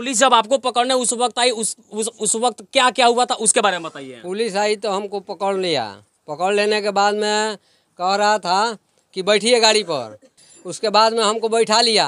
Police जब आपको पकड़ने उस वक्त आई उस उस, उस वक्त क्या क्या हुआ था उसके बारे में बताइए पुलिस आई तो हमको पकड़ लिया पकड़ लेने के बाद में कह रहा था कि बैठिए गाड़ी पर उसके बाद में हमको बैठा लिया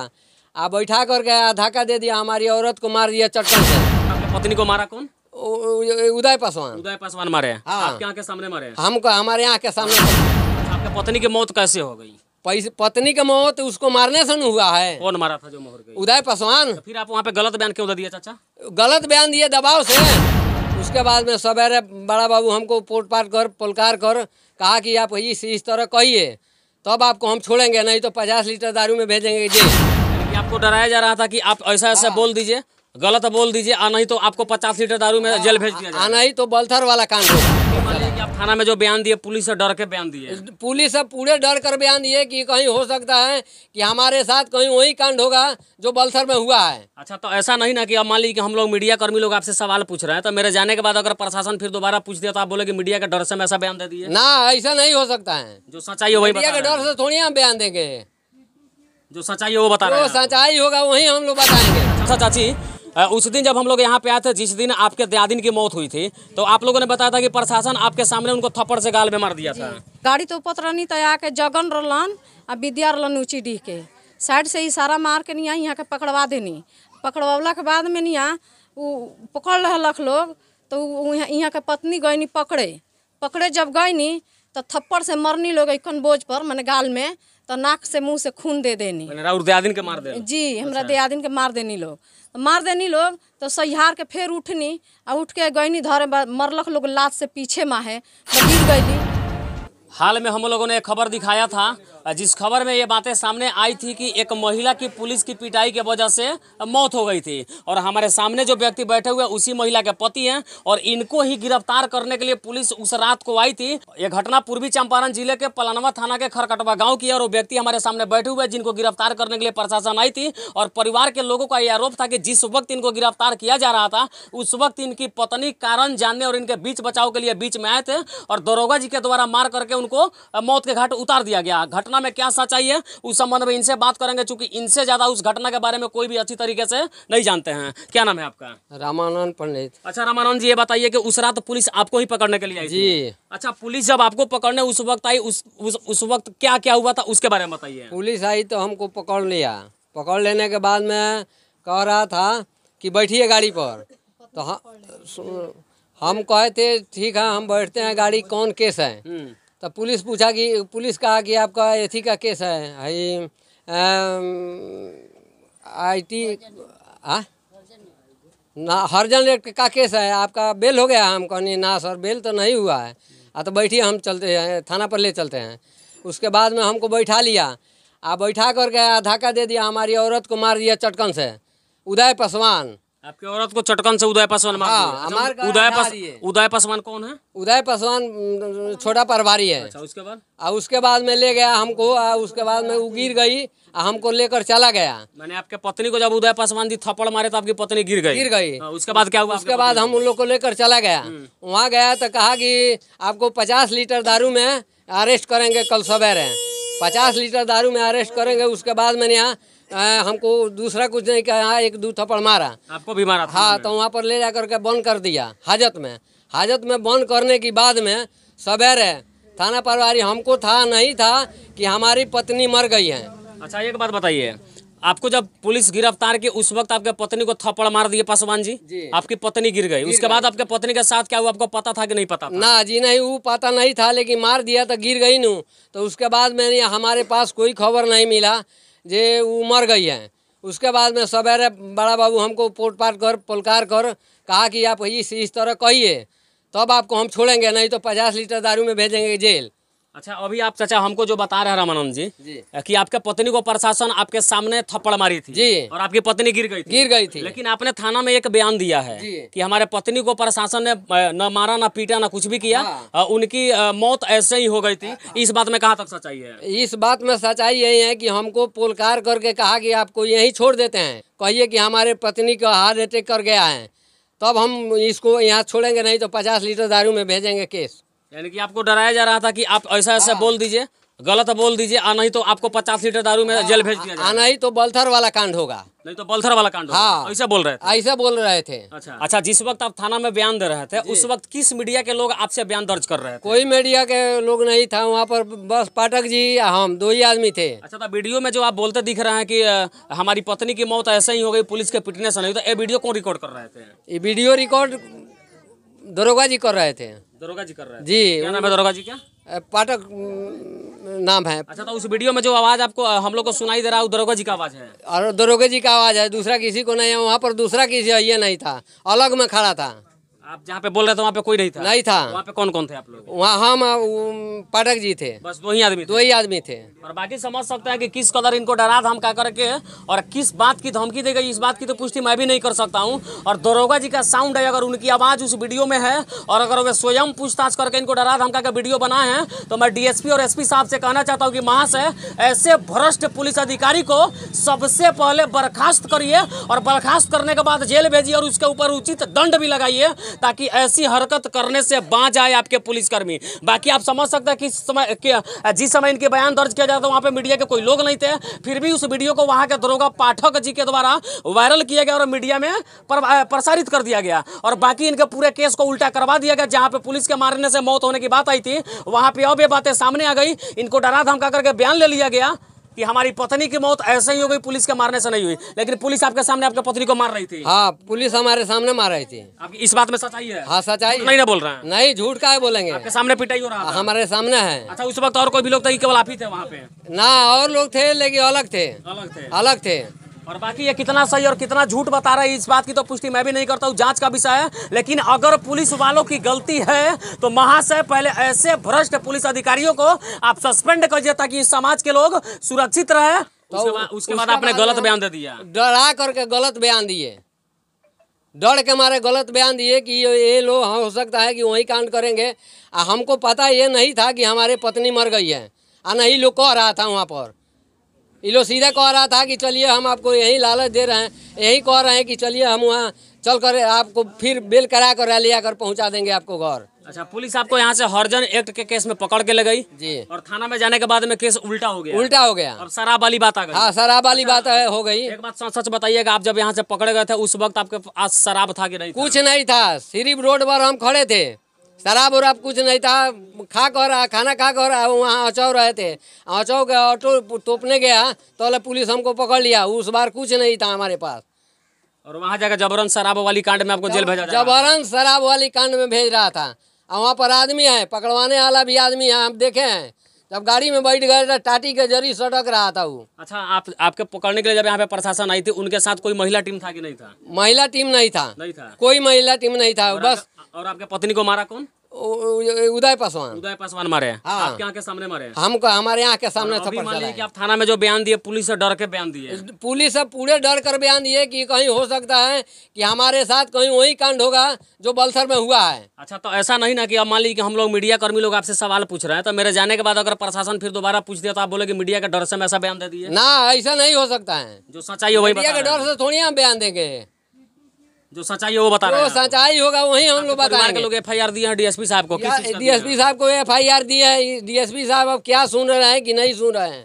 आ बैठा करके धाका दे दिया हमारी औरत को मार दिया चट्टन से पत्नी को मारा कौन उदय पासवान उदय पासवान मारे हाँ आपके के सामने मारे हमको हमारे यहाँ के सामने अच्छा, आपके पत्नी की मौत कैसे हो गई पत्नी का मौत उसको मारने से हुआ है कौन मारा था जो मोहर गई उदय पासवान तो फिर आप वहाँ पे गलत बयान क्यों दे दिया चाचा गलत बयान दिए दबाव से उसके बाद में सवेरे बड़ा बाबू हमको पोट पाट कर पुलकार कर कहा कि आप इस इस तरह कहिए तब आपको हम छोड़ेंगे नहीं तो पचास लीटर दारू में भेजेंगे जी आपको डराया जा रहा था कि आप ऐसा ऐसा हाँ। बोल दीजिए गलत बोल दीजिए आ नहीं तो आपको पचास लीटर दारू में जेल भेज दिया आ नहीं तो बल्थर वाला कांड तो आप थाना में जो बयान दिए पुलिस से डर के बयान दिए पुलिस से पूरे डर कर बयान दिए कि कहीं हो सकता है कि हमारे साथ कहीं वही कांड होगा जो बलसर में हुआ है अच्छा तो ऐसा नहीं ना कि अब मान लीजिए हम लोग मीडिया कर्मी लोग आपसे सवाल पूछ रहे हैं तो मेरे जाने के बाद अगर प्रशासन फिर दोबारा पूछ दिया तो आप बोले कि मीडिया के डर से ऐसा बयान दे दिए ना ऐसा नहीं हो सकता है जो सच्चाई हो मीडिया के डर से थोड़ी हम बयान देंगे जो सच्चाई हो वो बता रहे हैं सच्चाई होगा वही हम लोग बताएंगे अच्छा चाची उस दिन जब हम लोग यहाँ पे आए थे जिस दिन आपके दयादिन की मौत हुई थी तो आप लोगों ने बताया था कि प्रशासन आपके सामने उनको थप्पड़ से गाल में मार दिया था गाड़ी तो उपतरनी तो आके जगन रोलन आ विद्या रोलन ऊँची डीह के साइड से इशारा मार के नहीं यहाँ के पकड़वा देनी पकड़वला के बाद में नहीं उ पकड़ रहलक लोग तो यहाँ के पत्नी गईनी पकड़े पकड़े जब गईनी तो थप्पड़ से मरनी लोग इकन बोझ पर मैंने गाल में तो नाक से मुंह से खून दे देनी दयादिन के मार दे जी हमरा अच्छा। दयादिन के मार देनी लोग मार देनी लोग तो सहिहार के फिर उठनी आ उठ के गईनी धरे मरलक लोग लात से पीछे माहे तो गिर गईली हाल में हम लोगों ने एक खबर दिखाया था जिस खबर में ये बातें सामने आई थी कि एक महिला की पुलिस की पिटाई के वजह से मौत हो गई थी और हमारे सामने जो व्यक्ति बैठे हुए उसी महिला के पति हैं और इनको ही गिरफ्तार करने के लिए पुलिस उस रात को आई थी ये घटना पूर्वी चंपारण जिले के पलानवा थाना के खरकटवा गाँव की है और वो व्यक्ति हमारे सामने बैठे हुए जिनको गिरफ्तार करने के लिए प्रशासन आई थी और परिवार के लोगों का यह आरोप था कि जिस वक्त इनको गिरफ्तार किया जा रहा था उस वक्त इनकी पत्नी कारण जानने और इनके बीच बचाव के लिए बीच में आए थे और दरोगा जी के द्वारा मार करके उनको मौत के घाट उतार दिया गया घटना में क्या सच्चाई है उस संबंध में इनसे बात करेंगे चूंकि इनसे ज़्यादा उस घटना के बारे में कोई भी अच्छी तरीके से नहीं जानते हैं क्या नाम है आपका रामानंद पंडित अच्छा रामानंद जी ये बताइए कि उस रात पुलिस आपको ही पकड़ने के लिए आई जी अच्छा पुलिस जब आपको पकड़ने उस वक्त आई उस वक्त क्या क्या हुआ था उसके बारे में बताइए पुलिस आई तो हमको पकड़ लिया पकड़ लेने के बाद में कह रहा था कि बैठिए गाड़ी पर तो हम कहे थे ठीक है हम बैठते हैं गाड़ी कौन केस है हम्म। तो पुलिस पूछा कि पुलिस कहा कि आपका एथी का केस है आई आई टी हाँ ना रेट का केस है आपका बेल हो गया हम कहनी ना सर बेल तो नहीं हुआ है आ तो बैठिए हम चलते हैं थाना पर ले चलते हैं उसके बाद में हमको बैठा लिया आ बैठा करके धाका दे दिया हमारी औरत को मार दिया चटकन से उदय पासवान आपकी औरत को चटकन से उदय पासवान मार हाँ, अच्छा, उदय उदय पासवान कौन है उदय पासवान छोटा प्रभारी है अच्छा, उसके बाद और उसके बाद में ले गया हमको उसके बाद में गिर गई हमको लेकर चला गया मैंने आपके पत्नी को जब उदय पासवान दी थप्पड़ मारे तो आपकी पत्नी गिर गई गिर गई आ, हाँ, उसके बाद क्या हुआ उसके बाद हम उन लोग को लेकर चला गया हम्म। वहाँ गया तो कहा की आपको पचास लीटर दारू में अरेस्ट करेंगे कल सवेरे पचास लीटर दारू में अरेस्ट करेंगे उसके बाद मैंने यहाँ आ, हमको दूसरा कुछ नहीं कहा एक दो थप्पड़ मारा आपको भी मारा हाँ तो वहाँ पर ले जा करके बंद कर दिया हाजत में हाजत में बंद करने के बाद में सवेरे थाना परिवारी हमको था नहीं था कि हमारी पत्नी मर गई है अच्छा एक बात बताइए आपको जब पुलिस गिरफ्तार की उस वक्त आपके पत्नी को थप्पड़ मार दिए पासवान जी, जी आपकी पत्नी गिर गई उसके बाद आपके पत्नी के साथ क्या हुआ आपको पता था कि नहीं पता था? ना जी नहीं वो पता नहीं था लेकिन मार दिया तो गिर गई नू तो उसके बाद मैंने हमारे पास कोई खबर नहीं मिला जे वो मर गई हैं उसके बाद में सवेरे बड़ा बाबू हमको पोट पाट कर पुलकार कर कहा कि आप इस इस तरह कहिए तब आपको हम छोड़ेंगे नहीं तो पचास लीटर दारू में भेजेंगे जेल अच्छा अभी आप चाचा हमको जो बता रहे रामानंद जी, जी कि आपके पत्नी को प्रशासन आपके सामने थप्पड़ मारी थी जी और आपकी पत्नी गिर गई थी गिर गई थी लेकिन आपने थाना में एक बयान दिया है कि हमारे पत्नी को प्रशासन ने न मारा ना पीटा न कुछ भी किया हाँ। उनकी मौत ऐसे ही हो गई थी हाँ। इस बात में कहा तक सच्चाई है इस बात में सच्चाई यही है की हमको पुलकार करके कहा की आपको यही छोड़ देते हैं कहिए की हमारे पत्नी को हार्ट अटैक कर गया है तब हम इसको यहाँ छोड़ेंगे नहीं तो पचास लीटर दारू में भेजेंगे केस यानी कि आपको डराया जा रहा था कि आप ऐसा ऐसा बोल दीजिए गलत बोल दीजिए आ नहीं तो आपको पचास लीटर दारू में जेल भेज दिया आ नहीं तो बल्थर वाला कांड होगा नहीं तो बल्थर वाला कांड हाँ ऐसा बोल रहे थे ऐसा बोल रहे थे अच्छा अच्छा जिस वक्त आप थाना में बयान दे रहे थे उस वक्त किस मीडिया के लोग आपसे बयान दर्ज कर रहे थे कोई मीडिया के लोग नहीं था वहाँ पर बस पाठक जी हम दो ही आदमी थे अच्छा तो वीडियो में जो आप बोलते दिख रहे हैं की हमारी पत्नी की मौत ऐसे ही हो गई पुलिस के पिटने से नहीं तो ये वीडियो कौन रिकॉर्ड कर रहे थे ये वीडियो रिकॉर्ड दरोगा जी कर रहे थे दरोगा जी कर रहे जी क्या नाम है दरोगा जी क्या पाठक नाम है अच्छा तो उस वीडियो में जो आवाज आपको हम लोग को सुनाई दे रहा है दरोगा जी का आवाज है और दरोगा जी का आवाज है दूसरा किसी को नहीं है वहाँ पर दूसरा किसी ये नहीं था अलग में खड़ा था आप जहाँ पे बोल रहे थे वहाँ पे कोई नहीं था नहीं था वहाँ पे कौन कौन थे आप लोग वहाँ हम पाठक जी थे बस दो ही आदमी दो ही आदमी थे और बाकी समझ सकते हैं कि किस कदर इनको डरा था हम क्या करके और किस बात की धमकी दे गई इस बात की तो पुष्टि मैं भी नहीं कर सकता हूँ और दरोगा जी का साउंड है अगर उनकी आवाज़ उस वीडियो में है और अगर वे स्वयं पूछताछ करके इनको डरा धमका क्या वीडियो बनाए हैं तो मैं डीएसपी और एस साहब से कहना चाहता हूँ कि महाशय ऐसे भ्रष्ट पुलिस अधिकारी को सबसे पहले बर्खास्त करिए और बर्खास्त करने के बाद जेल भेजिए और उसके ऊपर उचित दंड भी लगाइए ताकि ऐसी हरकत करने से बाँच जाए आपके पुलिसकर्मी बाकी आप समझ सकते हैं कि समय जिस समय इनके बयान दर्ज किया जाता तो वहाँ पर मीडिया के कोई लोग नहीं थे फिर भी उस वीडियो को वहाँ के दरोगा पाठक जी के द्वारा वायरल किया गया और मीडिया में प्रसारित कर दिया गया और बाकी इनके पूरे केस को उल्टा करवा दिया गया जहाँ पर पुलिस के मारने से मौत होने की बात आई थी वहाँ पर अब ये बातें सामने आ गई इनको डरा धमका करके बयान ले लिया गया कि हमारी पत्नी की मौत ऐसे ही हो गई पुलिस के मारने से नहीं हुई लेकिन पुलिस आपके सामने आपके पत्नी को मार रही थी हाँ पुलिस हमारे सामने मार रही थी आपकी इस बात में सच्चाई है हाँ सच्चाई नहीं ना बोल रहा है नहीं झूठ का है बोलेंगे आपके सामने पिटाई हो रहा है हमारे सामने है अच्छा उस वक्त और कोई भी लोग थे केवल आप ही थे वहाँ पे ना और लोग थे लेकिन अलग थे अलग थे अलग थे और बाकी ये कितना सही और कितना झूठ बता रहा है इस बात की तो पुष्टि मैं भी नहीं करता हूँ जांच का विषय है लेकिन अगर पुलिस वालों की गलती है तो महाशय पहले ऐसे भ्रष्ट पुलिस अधिकारियों को आप सस्पेंड करिए ताकि समाज के लोग सुरक्षित रहे तो उसके, उसके बाद आपने मतलब गलत बयान दे दिया डरा करके गलत बयान दिए डर के मारे गलत बयान दिए कि ये लोग हाँ, हो सकता है कि वही कांड करेंगे हमको पता ये नहीं था कि हमारे पत्नी मर गई है आ नहीं लोग कह रहा था वहाँ पर ये लोग सीधा कह रहा था कि चलिए हम आपको यही लालच दे रहे हैं यही कह रहे हैं कि चलिए हम वहाँ चल कर आपको फिर बेल करा कर रैली आकर पहुँचा देंगे आपको घर अच्छा पुलिस आपको यहाँ से हरजन एक्ट के केस में पकड़ के ले गई जी और थाना में जाने के बाद में केस उल्टा हो गया उल्टा हो गया और शराब वाली बात आ गई हाँ शराब वाली अच्छा, बात है हो गई एक बात सच बताइएगा आप जब यहाँ से पकड़े गए थे उस वक्त आपके पास शराब था कि नहीं कुछ नहीं था सिर्फ रोड पर हम खड़े थे शराब वराब कुछ नहीं था खा कर रहा खाना खा कर रहा वहाँ अचाव रहे थे अचाव के ऑटो टोपने गया तो पुलिस हमको पकड़ लिया उस बार कुछ नहीं था हमारे पास और वहाँ जाकर जबरन शराब वाली कांड में आपको जेल भेजा जबरन शराब वाली कांड में भेज रहा था और वहाँ पर आदमी है पकड़वाने वाला भी आदमी है आप देखे हैं जब गाड़ी में बैठ गए तो टाटी के जरिए सटक रहा था वो अच्छा आप आपके पकड़ने के लिए जब यहाँ पे प्रशासन आई थी उनके साथ कोई महिला टीम था कि नहीं था महिला टीम नहीं था नहीं था कोई महिला टीम नहीं था बस और आपके पत्नी को मारा कौन उदय पासवान उदय पासवान मारे हैं हाँ। आपके यहाँ के सामने मारे हैं हमको हमारे यहाँ के सामने कि आप थाना में जो बयान दिए पुलिस से डर के बयान दिए पुलिस से पूरे डर कर बयान दिए कि कहीं हो सकता है कि हमारे साथ कहीं वही कांड होगा जो बलसर में हुआ है अच्छा तो ऐसा नहीं ना कि अब मान लीजिए कि हम लोग मीडिया कर्मी लोग आपसे सवाल पूछ रहे हैं तो मेरे जाने के बाद अगर प्रशासन फिर दोबारा पूछ दिया तो आप बोले की मीडिया के डर से हम ऐसा बयान दे दिए ना ऐसा नहीं हो सकता है जो सच्चाई हो के डर से थोड़ी हम बयान देंगे जो सच्चाई है वो बता रहे हैं सच्चाई होगा वही हम लोग बताएंगे लोग एफ आई आर दिए हैं डीएसपी साहब को डीएसपी साहब को एफ आई आर दिए है डीएसपी साहब अब क्या सुन रहे हैं कि नहीं सुन रहे हैं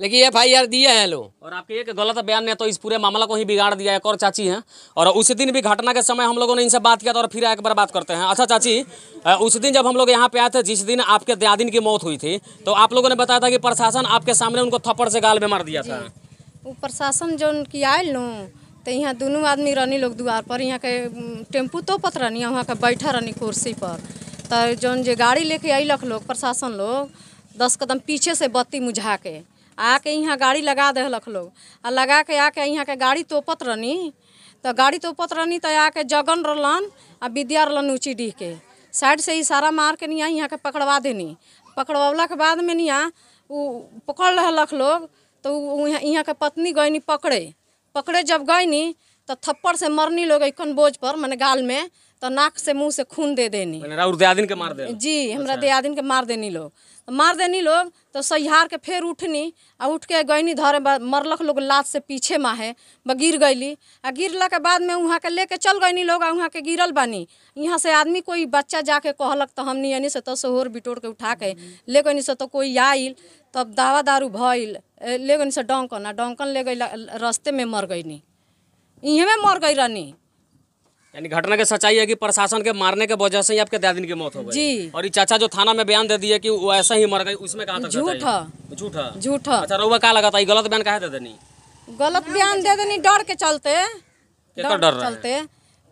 लेकिन एफ आई आर दिए हैं लोग और आपके एक गलत बयान ने तो इस पूरे मामला को ही बिगाड़ दिया एक और चाची हैं और उस दिन भी घटना के समय हम लोगों ने इनसे बात किया था और फिर एक बार बात करते हैं अच्छा चाची उस दिन जब हम लोग यहाँ पे आए थे जिस दिन आपके दयादिन की मौत हुई थी तो आप लोगों ने बताया था कि प्रशासन आपके सामने उनको थप्पड़ से गाल में मार दिया था वो प्रशासन जो उनकी आए लूँ तो यहाँ दोनों आदमी रहनी लोग द्वार पर यहाँ के टेम्पू तो पत रहनी वहाँ के बैठा रहनी कुर्सी पर तो जौन जो गाड़ी लेके अयलक लोग प्रशासन लोग दस कदम पीछे से बत्ती मुझा के आके यहाँ गाड़ी लगा दिलक लोग आ लगा के आके यहाँ के गाड़ी तोपत रहनी तो गाड़ी तोपत रहनी तो आके जगन रहलन आ विद्या रहलन ऊँची डीह के साइड से इशारा मार के निया यहाँ के पकड़वा देनी पकड़वल के बाद में निया उ पकड़ रहलक लोग तो यहाँ के पत्नी गईनी पकड़े पकड़े जब गई नी तो थप्पड़ से मरनी लोग बोझ पर मैंने गाल में तो नाक से मुंह से खून दे देनी राउर दयादिन के मार दे जी हमरा अच्छा। दयादिन के मार देनी लोग तो मार देनी लोग तो सैहार के फिर उठनी आ उठ के गईनी धरे मरलक लोग लात से पीछे माहे ब गिर गईली आ गिरला के बाद में वहाँ के लेके चल गईनी लोग वहाँ के गिरल बानी यहाँ से आदमी कोई बच्चा जाके कहलक तो हम यानी से तो सोहर बिटोर के उठा के ले गईनी से तो कोई आइल तब तो दावा दारू भइल ले गईनी से डोंकन आ डोंकन ले गई रस्ते में मर गईनी इहे में मर गई रहनी यानी घटना के सच्चाई है कि प्रशासन के मारने के वजह से ही आपके दादी की मौत हो गई जी और ये चाचा जो थाना में बयान दे दिए कि वो ऐसा ही मर गई उसमें कहा झूठा झूठा झूठा अच्छा रोबा कहा लगा था ये गलत बयान कहा दे देनी गलत बयान दे देनी डर के चलते डर चलते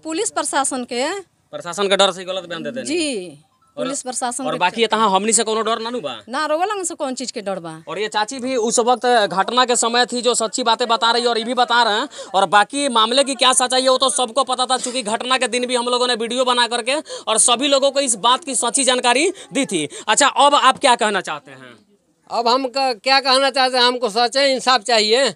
पुलिस प्रशासन के प्रशासन के डर से गलत बयान दे देनी जी पुलिस प्रशासन और बाकी तहाँ हमनी से कोनो डर ना बा ना से कौन चीज के डर बा और ये चाची भी उस वक्त घटना के समय थी जो सच्ची बातें बता रही और ये भी बता रहे हैं और बाकी मामले की क्या सच्चाई है वो तो सबको पता था चूंकि घटना के दिन भी हम लोगों ने वीडियो बना करके और सभी लोगों को इस बात की सच्ची जानकारी दी थी अच्छा अब आप क्या कहना चाहते हैं अब हम क्या कहना चाहते हैं हमको सच्चे इंसाफ चाहिए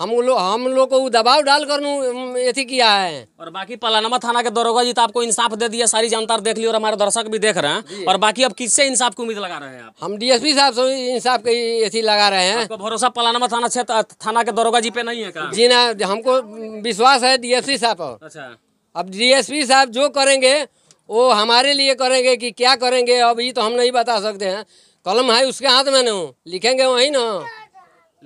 हम लोग हम लोग को दबाव डाल कर किया है और बाकी पलानमा थाना के दरोगा जी तो आपको इंसाफ दे दिया सारी जनता देख ली और हमारे दर्शक भी देख रहे हैं और बाकी अब किससे इंसाफ की उम्मीद लगा रहे हैं आप हम डीएसपी साहब से इंसाफ की अथी लगा रहे हैं भरोसा पलानमा थाना क्षेत्र थाना के दरोगा जी पे नहीं है जी ना हमको विश्वास है डीएसपी साहब पर अच्छा अब डीएसपी साहब जो करेंगे वो हमारे लिए करेंगे कि क्या करेंगे अब ये तो हम नहीं बता सकते हैं कलम है उसके हाथ में न लिखेंगे वही ना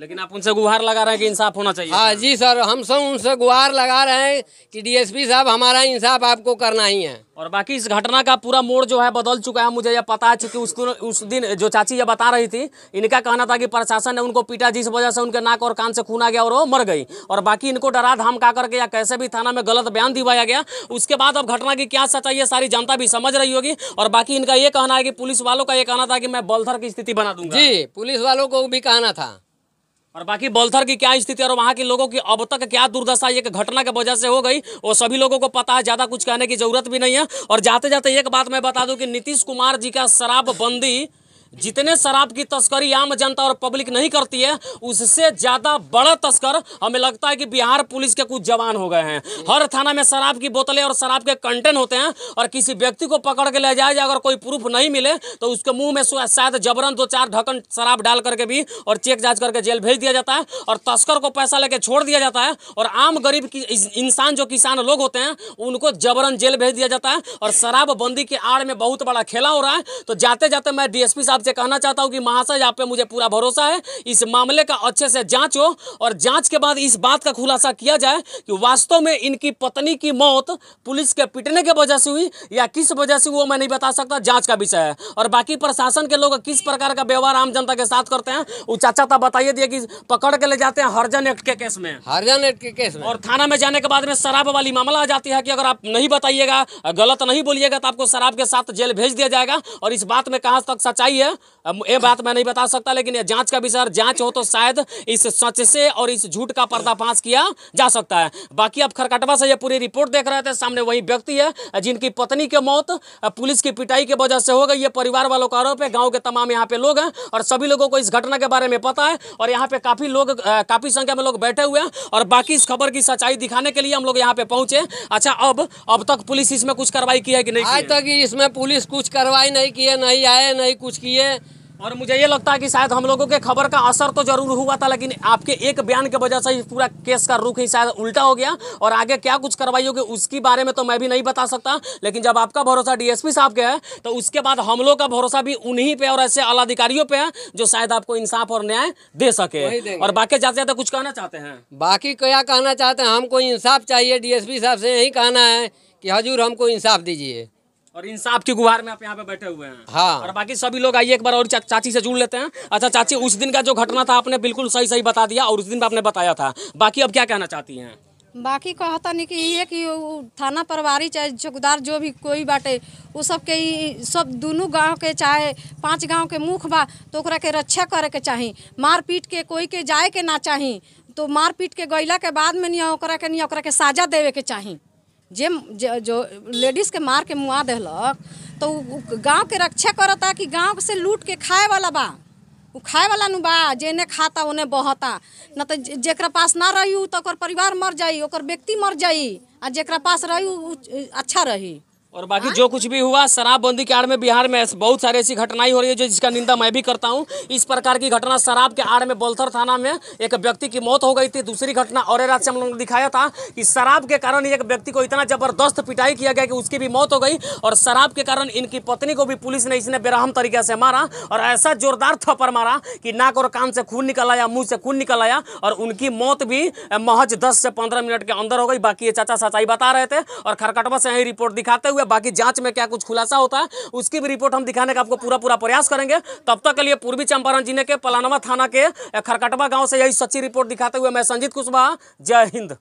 लेकिन आप उनसे गुहार लगा रहे हैं कि इंसाफ होना चाहिए हाँ जी सर हम सब उनसे गुहार लगा रहे हैं कि डीएसपी साहब हमारा इंसाफ आपको करना ही है और बाकी इस घटना का पूरा मोड़ जो है बदल चुका है मुझे यह पता है चूंकि उस दिन उस दिन जो चाची ये बता रही थी इनका कहना था कि प्रशासन ने उनको पीटा जिस वजह से उनके नाक और कान से खूना गया और वो मर गई और बाकी इनको डरा धमका करके या कैसे भी थाना में गलत बयान दिवाया गया उसके बाद अब घटना की क्या सच्चाई है सारी जनता भी समझ रही होगी और बाकी इनका ये कहना है कि पुलिस वालों का ये कहना था कि मैं बलथर की स्थिति बना दूँ जी पुलिस वालों को भी कहना था और बाकी बोलथर की क्या स्थिति और वहाँ के लोगों की अब तक क्या दुर्दशा एक घटना के वजह से हो गई वो सभी लोगों को पता है ज़्यादा कुछ कहने की जरूरत भी नहीं है और जाते जाते एक बात मैं बता दूँ कि नीतीश कुमार जी का शराबबंदी जितने शराब की तस्करी आम जनता और पब्लिक नहीं करती है उससे ज़्यादा बड़ा तस्कर हमें लगता है कि बिहार पुलिस के कुछ जवान हो गए हैं हर थाना में शराब की बोतलें और शराब के कंटेन होते हैं और किसी व्यक्ति को पकड़ के ले जाए अगर कोई प्रूफ नहीं मिले तो उसके मुंह में शायद जबरन दो चार ढक्कन शराब डाल करके भी और चेक जाँच करके जेल भेज दिया जाता है और तस्कर को पैसा लेके छोड़ दिया जाता है और आम गरीब इंसान जो किसान लोग होते हैं उनको जबरन जेल भेज दिया जाता है और शराबबंदी की आड़ में बहुत बड़ा खेला हो रहा है तो जाते जाते मैं डीएसपी साहब से कहना चाहता हूँ कि महाशय आप पे मुझे पूरा भरोसा है इस मामले का अच्छे से जांच हो और जांच के बाद इस बात का खुलासा किया जाए कि वास्तव में इनकी पत्नी की मौत पुलिस के पिटने के वजह से हुई या किस वजह से वो मैं नहीं बता सकता जाँच का विषय है और बाकी प्रशासन के लोग किस प्रकार का व्यवहार आम जनता के साथ करते हैं वो चाचा था बताइए दिए कि पकड़ के ले जाते हैं हरजन एक्ट के केस में हरजन एक्ट के केस में और थाना में जाने के बाद में शराब वाली मामला आ जाती है कि अगर आप नहीं बताइएगा गलत नहीं बोलिएगा तो आपको शराब के साथ जेल भेज दिया जाएगा और इस बात में कहां तक सच्चाई है अब ये बात मैं नहीं बता सकता लेकिन जांच का विषय जांच हो तो शायद इस सच से और इस झूठ का पर्दाफाश किया जा सकता है बाकी आप खरकटवा से ये पूरी रिपोर्ट देख रहे थे सामने वही व्यक्ति है जिनकी पत्नी की मौत पुलिस की पिटाई की वजह से हो गई ये परिवार वालों का आरोप है गाँव के तमाम यहाँ पे लोग हैं और सभी लोगों को इस घटना के बारे में पता है और यहाँ पे काफी लोग काफी संख्या में लोग बैठे हुए हैं और बाकी इस खबर की सच्चाई दिखाने के लिए हम लोग यहाँ पे पहुंचे अच्छा अब अब तक पुलिस इसमें कुछ कार्रवाई की है कि नहीं आज तक इसमें पुलिस कुछ कार्रवाई नहीं की है नहीं आए नहीं कुछ किए लिए और मुझे ये लगता है कि शायद हम लोगों के खबर का असर तो जरूर हुआ था लेकिन आपके एक बयान के वजह से ही पूरा केस का रुख ही शायद उल्टा हो गया और आगे क्या कुछ कार्रवाई होगी उसके बारे में तो मैं भी नहीं बता सकता लेकिन जब आपका भरोसा डीएसपी साहब के है तो उसके बाद हम लोग का भरोसा भी उन्हीं पे और ऐसे आला अधिकारियों पर है जो शायद आपको इंसाफ और न्याय दे सके और बाकी जाते जाते तो कुछ कहना चाहते हैं बाकी क्या कहना चाहते हैं हमको इंसाफ चाहिए डी साहब से यही कहना है कि हजूर हमको इंसाफ दीजिए और इंसाफ की गुहार में आप यहाँ पे बैठे हुए हैं हाँ और बाकी सभी लोग आइए एक बार और चा, चाची से जुड़ लेते हैं अच्छा चाची उस दिन का जो घटना था आपने बिल्कुल सही सही बता दिया और उस दिन आपने बताया था बाकी अब क्या कहना चाहती है बाकी कहता नहीं कि ये कि थाना प्रभारी चाहे चौकीदार जो भी कोई बाटे वो सब के सब दोनों गांव के चाहे पांच गांव के मुख बा तो के रक्षा करे के चाहे मार पीट के कोई के जाए के ना चाहे तो मार पीट के गैला के बाद में नहीं के नहीं के साजा देवे के चाहे जे जो लेडीज़ के मार के मुआ दिलक तो गांव के रक्षा करता कि गांव से लूट के खाए वाला बा उ खाए वाला नु बा जेने खाता उन्हें बहता न तो जेकरा पास ना रही तो परिवार मर जाई ओकर व्यक्ति मर जाई आ जेकरा पास रही अच्छा रही और बाकी जो कुछ भी हुआ शराबबंदी के आड़ में बिहार में बहुत सारी ऐसी घटनाएं हो रही है जो जिसका निंदा मैं भी करता हूं इस प्रकार की घटना शराब के आड़ में बोलथर थाना में एक व्यक्ति की मौत हो गई थी दूसरी घटना और रात से हम लोगों ने दिखाया था कि शराब के कारण एक व्यक्ति को इतना जबरदस्त पिटाई किया गया कि उसकी भी मौत हो गई और शराब के कारण इनकी पत्नी को भी पुलिस ने इसने बेरहम तरीके से मारा और ऐसा जोरदार थप्पर मारा कि नाक और कान से खून निकल आया मुंह से खून निकल आया और उनकी मौत भी महज दस से पंद्रह मिनट के अंदर हो गई बाकी ये चाचा सचाई बता रहे थे और खरकटवा से यही रिपोर्ट दिखाते हुए में बाकी जांच में क्या कुछ खुलासा होता है उसकी भी रिपोर्ट हम दिखाने का आपको पूरा पूरा प्रयास करेंगे तब तक के लिए पूर्वी चंपारण जिले के पलानवा थाना के खरकटवा गाँव से यही सच्ची रिपोर्ट दिखाते हुए मैं संजीत कुशवाहा जय हिंद